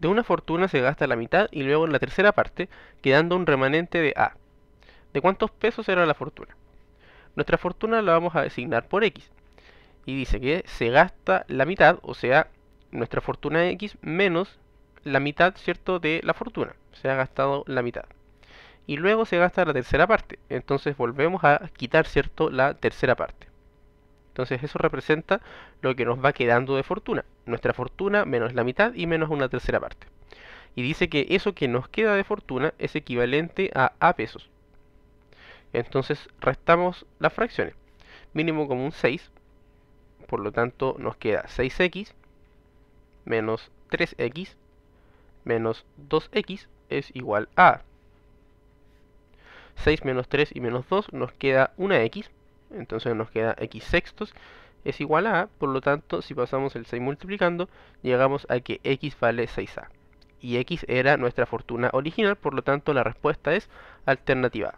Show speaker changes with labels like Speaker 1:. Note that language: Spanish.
Speaker 1: De una fortuna se gasta la mitad y luego la tercera parte, quedando un remanente de A. ¿De cuántos pesos era la fortuna? Nuestra fortuna la vamos a designar por X. Y dice que se gasta la mitad, o sea, nuestra fortuna X menos la mitad, ¿cierto?, de la fortuna. Se ha gastado la mitad. Y luego se gasta la tercera parte. Entonces volvemos a quitar, ¿cierto?, la tercera parte. Entonces eso representa lo que nos va quedando de fortuna nuestra fortuna menos la mitad y menos una tercera parte. Y dice que eso que nos queda de fortuna es equivalente a A pesos. Entonces restamos las fracciones. Mínimo como un 6. Por lo tanto nos queda 6x menos 3x menos 2x es igual a 6 menos 3 y menos 2 nos queda una x. Entonces nos queda x sextos es igual a, por lo tanto, si pasamos el 6 multiplicando, llegamos a que x vale 6a. Y x era nuestra fortuna original, por lo tanto la respuesta es alternativa